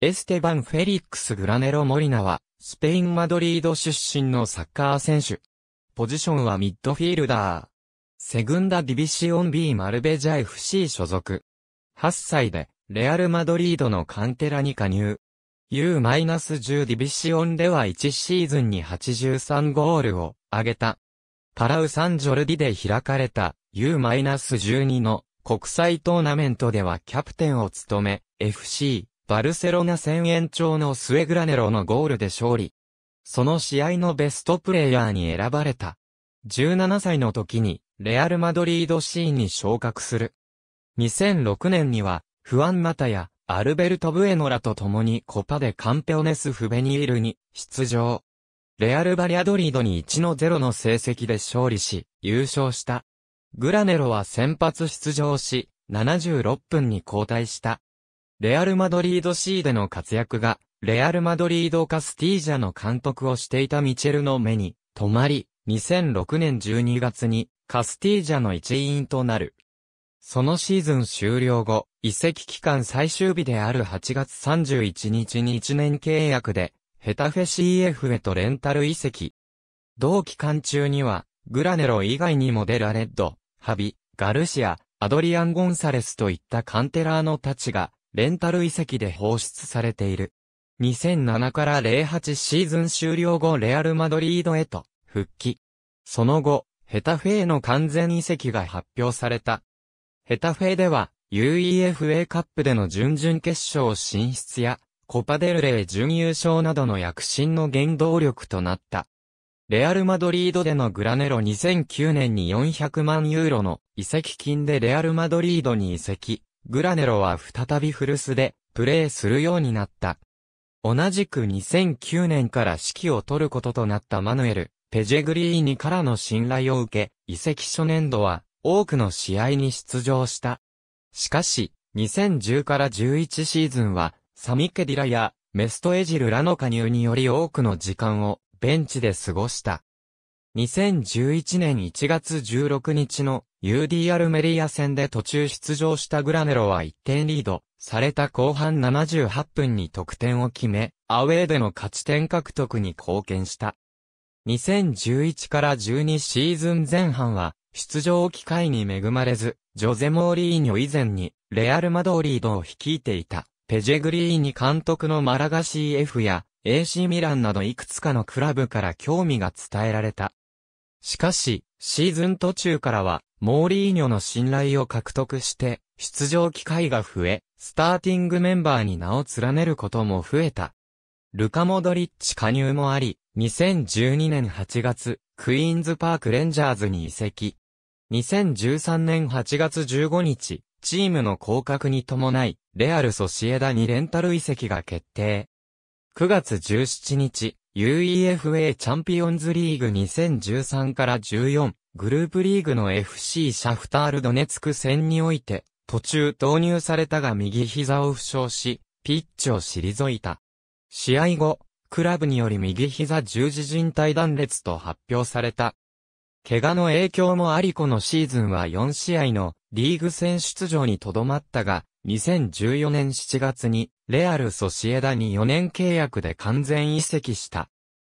エステバン・フェリックス・グラネロ・モリナは、スペイン・マドリード出身のサッカー選手。ポジションはミッドフィールダー。セグンダ・ディビシオン B マルベジャ FC 所属。8歳で、レアル・マドリードのカンテラに加入。U-10 ディビシオンでは1シーズンに83ゴールを挙げた。パラウ・サンジョルディで開かれた U-12 の国際トーナメントではキャプテンを務め、FC バルセロナ戦延長のスエグラネロのゴールで勝利。その試合のベストプレイヤーに選ばれた。17歳の時に、レアル・マドリードシンに昇格する。2006年には、フアン・マタや、アルベルト・ブエノラと共にコパでカンペオネス・フベニールに出場。レアル・バリアドリードに1の0の成績で勝利し、優勝した。グラネロは先発出場し、76分に交代した。レアル・マドリード C での活躍が、レアル・マドリード・カスティージャの監督をしていたミチェルの目に、止まり、2006年12月に、カスティージャの一員となる。そのシーズン終了後、移籍期間最終日である8月31日に1年契約で、ヘタフェ CF へとレンタル移籍。同期間中には、グラネロ以外にもデラレッド、ハビ、ガルシア、アドリアン・ゴンサレスといったカンテラーのたちが、レンタル遺跡で放出されている。2007から08シーズン終了後レアルマドリードへと復帰。その後、ヘタフェへの完全移籍が発表された。ヘタフェでは UEFA カップでの準々決勝進出やコパデルレー準優勝などの躍進の原動力となった。レアルマドリードでのグラネロ2009年に400万ユーロの移籍金でレアルマドリードに移籍。グラネロは再び古巣でプレーするようになった。同じく2009年から指揮を取ることとなったマヌエル、ペジェグリーニからの信頼を受け、移籍初年度は多くの試合に出場した。しかし、2010から11シーズンは、サミケディラやメストエジルらの加入により多くの時間をベンチで過ごした。2011年1月16日の UDR メディア戦で途中出場したグラネロは1点リードされた後半78分に得点を決め、アウェーでの勝ち点獲得に貢献した。2011から12シーズン前半は、出場機会に恵まれず、ジョゼ・モーリーニョ以前に、レアル・マドリードを率いていた、ペジェグリーニ監督のマラガ CF や、AC ミランなどいくつかのクラブから興味が伝えられた。しかし、シーズン途中からは、モーリーニョの信頼を獲得して、出場機会が増え、スターティングメンバーに名を連ねることも増えた。ルカ・モドリッチ加入もあり、2012年8月、クイーンズパークレンジャーズに移籍。2013年8月15日、チームの降格に伴い、レアル・ソシエダにレンタル移籍が決定。9月17日、UEFA チャンピオンズリーグ2013から14、グループリーグの FC シャフタールドネツク戦において、途中投入されたが右膝を負傷し、ピッチを退いた。試合後、クラブにより右膝十字靭帯断裂と発表された。怪我の影響もありこのシーズンは4試合のリーグ戦出場にとどまったが、2014年7月に、レアル・ソシエダに4年契約で完全移籍した。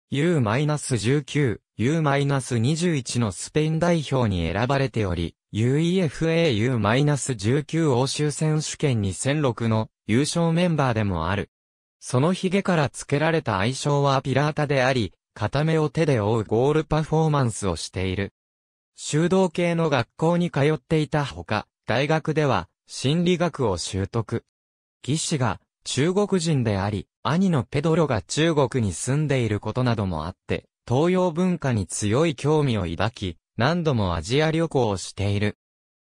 U-19、U-21 のスペイン代表に選ばれており、UEFA U-19 欧州選手権2006の優勝メンバーでもある。そのヒゲから付けられた愛称はピラータであり、片目を手で覆うゴールパフォーマンスをしている。修道系の学校に通っていたほか、大学では心理学を習得。義士が中国人であり、兄のペドロが中国に住んでいることなどもあって、東洋文化に強い興味を抱き、何度もアジア旅行をしている。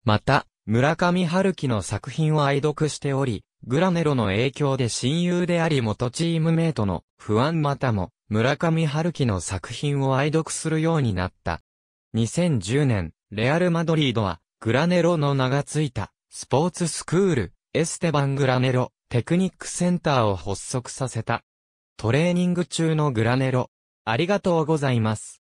また、村上春樹の作品を愛読しており、グラネロの影響で親友であり元チームメイトの不安またも村上春樹の作品を愛読するようになった。2010年、レアル・マドリードは、グラネロの名がついた、スポーツスクール、エステバン・グラネロ、テクニックセンターを発足させた。トレーニング中のグラネロ。ありがとうございます。